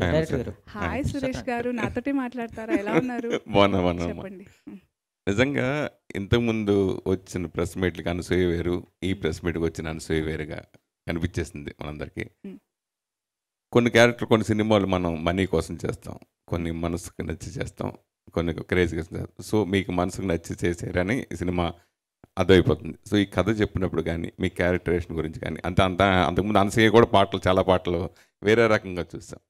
hi Suresh గారు నాతోటి మాట్లాడతారా ఎలా ఉన్నారు చెప్పండి నిజంగా ఇంతకుముందు వచ్చిన ప్రెస్ మీట్లకి అనసూయ వేరు ఈ ప్రెస్ మీట్కి వచ్చిన అనసూయ వేరుగా కనిపించేసింది మనందరికీ కొన్ని క్యారెక్టర్ కొన్ని సినిమాలు మనం మనీ కోసం చేస్తాం కొన్ని మనసుకు నచ్చి చేస్తాం కొన్ని క్రేజ్గా సో మీకు మనసుకు నచ్చి చేసేరని సినిమా అదైపోతుంది సో ఈ కథ చెప్పినప్పుడు కానీ మీ క్యారెక్టరేషన్ గురించి కానీ అంత అంత అంతకుముందు అనసూయ కూడా పాటలు చాలా పాటలు వేరే రకంగా చూస్తాం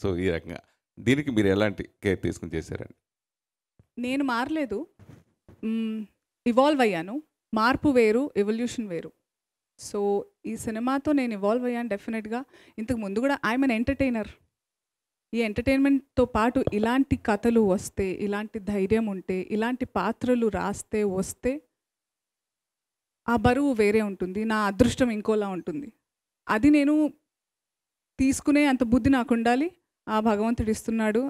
సో ఈ రకంగా దీనికి మీరు ఎలాంటి కేర్ తీసుకుని చేశారండి నేను మారలేదు ఇవాల్వ్ అయ్యాను మార్పు వేరు ఎవల్యూషన్ వేరు సో ఈ సినిమాతో నేను ఇవాల్వ్ అయ్యాను డెఫినెట్గా ఇంతకు ముందు కూడా ఐఎమ్ అన్ ఎంటర్టైనర్ ఈ ఎంటర్టైన్మెంట్తో పాటు ఇలాంటి కథలు వస్తే ఇలాంటి ధైర్యం ఉంటే ఇలాంటి పాత్రలు రాస్తే వస్తే ఆ బరువు వేరే ఉంటుంది నా అదృష్టం ఇంకోలా ఉంటుంది అది నేను తీసుకునే అంత బుద్ధి నాకు ఉండాలి ఆ భగవంతుడు ఇస్తున్నాడు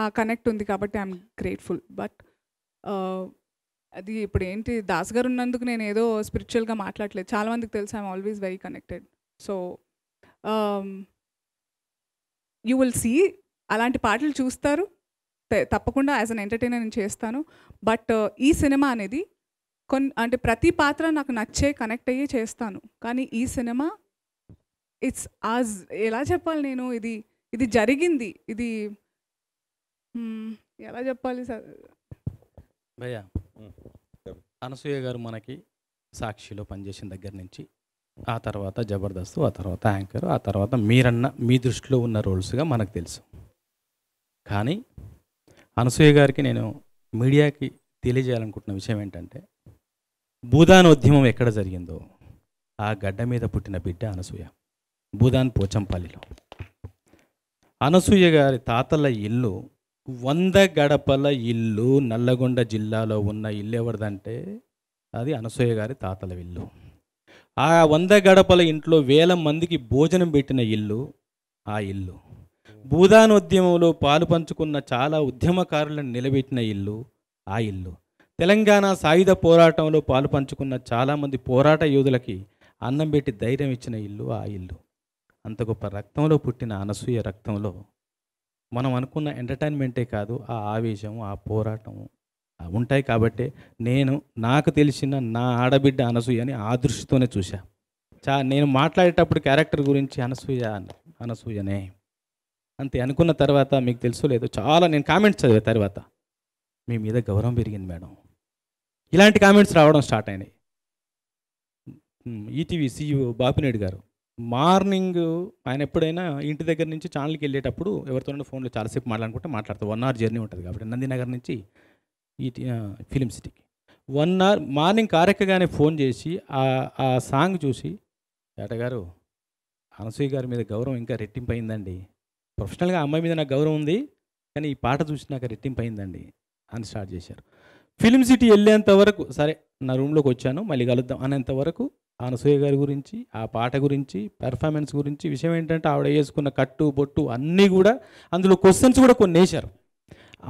ఆ కనెక్ట్ ఉంది కాబట్టి ఐఎమ్ గ్రేట్ఫుల్ బట్ అది ఇప్పుడు ఏంటి దాస్ గారు ఉన్నందుకు నేను ఏదో స్పిరిచువల్గా మాట్లాడలేదు చాలామందికి తెలుసు I'm always very connected so you will see అలాంటి పాటలు చూస్తారు తప్పకుండా యాజ్ అన్ ఎంటర్టైనర్ నేను చేస్తాను బట్ ఈ సినిమా అనేది కొన్ని అంటే ప్రతి పాత్ర నాకు నచ్చే కనెక్ట్ అయ్యే చేస్తాను కానీ ఈ సినిమా ఇట్స్ ఆజ్ ఎలా చెప్పాలి నేను ఇది ఇది జరిగింది ఇది ఎలా చెప్పాలి సార్ భయ్యా అనసూయ గారు మనకి సాక్షిలో పనిచేసిన దగ్గర నుంచి ఆ తర్వాత జబర్దస్త్ ఆ తర్వాత యాంకర్ ఆ తర్వాత మీరన్న మీ దృష్టిలో ఉన్న రోల్స్గా మనకు తెలుసు కానీ అనసూయ గారికి నేను మీడియాకి తెలియజేయాలనుకుంటున్న విషయం ఏంటంటే భూదానోద్యమం ఎక్కడ జరిగిందో ఆ గడ్డ మీద పుట్టిన బిడ్డ అనసూయ భూదాన్ పోచంపల్లిలో అనసూయ గారి తాతల ఇల్లు వంద గడపల ఇల్లు నల్లగొండ జిల్లాలో ఉన్న ఇల్లు ఎవరిదంటే అది అనసూయ గారి తాతల ఇల్లు ఆ వంద గడపల ఇంట్లో వేల మందికి భోజనం పెట్టిన ఇల్లు ఆ ఇల్లు ఉద్యమంలో పాలు పంచుకున్న చాలా ఉద్యమకారులను నిలబెట్టిన ఇల్లు ఆ ఇల్లు తెలంగాణ సాయుధ పోరాటంలో పాలు పంచుకున్న చాలామంది పోరాట యోధులకి అన్నం పెట్టి ధైర్యం ఇచ్చిన ఇల్లు ఆ ఇల్లు అంత గొప్ప రక్తంలో పుట్టిన అనసూయ రక్తంలో మనం అనుకున్న ఎంటర్టైన్మెంటే కాదు ఆ ఆవేశము ఆ పోరాటము ఉంటాయి కాబట్టి నేను నాకు తెలిసిన నా ఆడబిడ్డ అనసూయ అని ఆ దృష్టితోనే చూశా చా నేను మాట్లాడేటప్పుడు క్యారెక్టర్ గురించి అనసూయ అనసూయనే అంతే అనుకున్న తర్వాత మీకు తెలుసు లేదు చాలా నేను కామెంట్స్ చదివే తర్వాత మీ మీద గౌరవం పెరిగింది మేడం ఇలాంటి కామెంట్స్ రావడం స్టార్ట్ అయినాయి ఈటీవీ సీఈఓ బాపినేడు గారు మార్నింగ్ ఆయన ఎప్పుడైనా ఇంటి దగ్గర నుంచి ఛానల్కి వెళ్ళేటప్పుడు ఎవరితోనైనా ఫోన్లో చాలాసేపు మాట్లాడుకుంటే మాట్లాడతారు వన్ అవర్ జర్నీ ఉంటుంది కాబట్టి నందినగర్ నుంచి ఈ ఫిలిం సిటీకి వన్ అవర్ మార్నింగ్ కారెక్కగానే ఫోన్ చేసి ఆ సాంగ్ చూసి ఏటగారు అనసూయ గారి మీద గౌరవం ఇంకా రెట్టింపు అయిందండి ప్రొఫెషనల్గా అమ్మాయి మీద నాకు గౌరవం ఉంది కానీ ఈ పాట చూసి నాకు రెట్టింపు అయిందండి అని స్టార్ట్ చేశారు ఫిలిం సిటీ వెళ్ళేంత వరకు సరే నా రూమ్లోకి వచ్చాను మళ్ళీ కలుద్దాం అనేంత వరకు అనసూయ గారి గురించి ఆ పాట గురించి పెర్ఫార్మెన్స్ గురించి విషయం ఏంటంటే ఆవిడ వేసుకున్న కట్టు బొట్టు అన్నీ కూడా అందులో క్వశ్చన్స్ కూడా కొన్ని వేశారు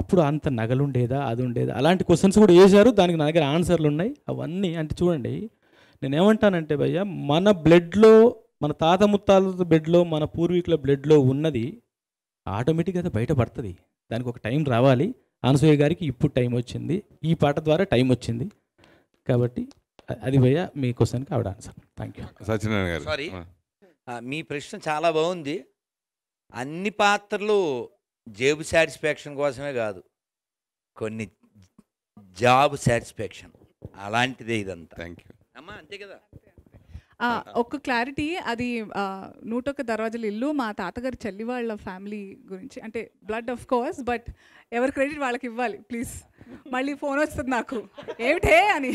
అప్పుడు అంత నగలుండేదా అది ఉండేదా అలాంటి క్వశ్చన్స్ కూడా వేశారు దానికి నా దగ్గర ఆన్సర్లు ఉన్నాయి అవన్నీ అంటే చూడండి నేనేమంటానంటే భయ్య మన బ్లడ్లో మన తాత ముత్తాల బ్లడ్లో మన పూర్వీకుల బ్లడ్లో ఉన్నది ఆటోమేటిక్గా అది బయటపడుతుంది దానికి ఒక టైం రావాలి అనసూయ గారికి ఇప్పుడు టైం వచ్చింది ఈ పాట ద్వారా టైం వచ్చింది కాబట్టి అది భయ్య మీ క్వశ్చన్కి ఆవిడ ఆన్సర్ థ్యాంక్ యూ సత్యనారాయణ గారు సారీ మీ ప్రశ్న చాలా బాగుంది అన్ని పాత్రలు జేబు సాటిస్ఫాక్షన్ కోసమే కాదు కొన్ని జాబ్ సాటిస్ఫాక్షన్ అలాంటిదే ఇదంతా థ్యాంక్ యూ అమ్మా అంతే కదా ఒక్క క్లారిటీ అది నూటొక్క దర్వాజల ఇల్లు మా తాతగారి చెల్లి వాళ్ళ ఫ్యామిలీ గురించి అంటే బ్లడ్ ఆఫ్ కోర్స్ బట్ ఎవరి క్రెడిట్ వాళ్ళకి ఇవ్వాలి ప్లీజ్ మళ్ళీ ఫోన్ వస్తుంది నాకు ఏమిటే అని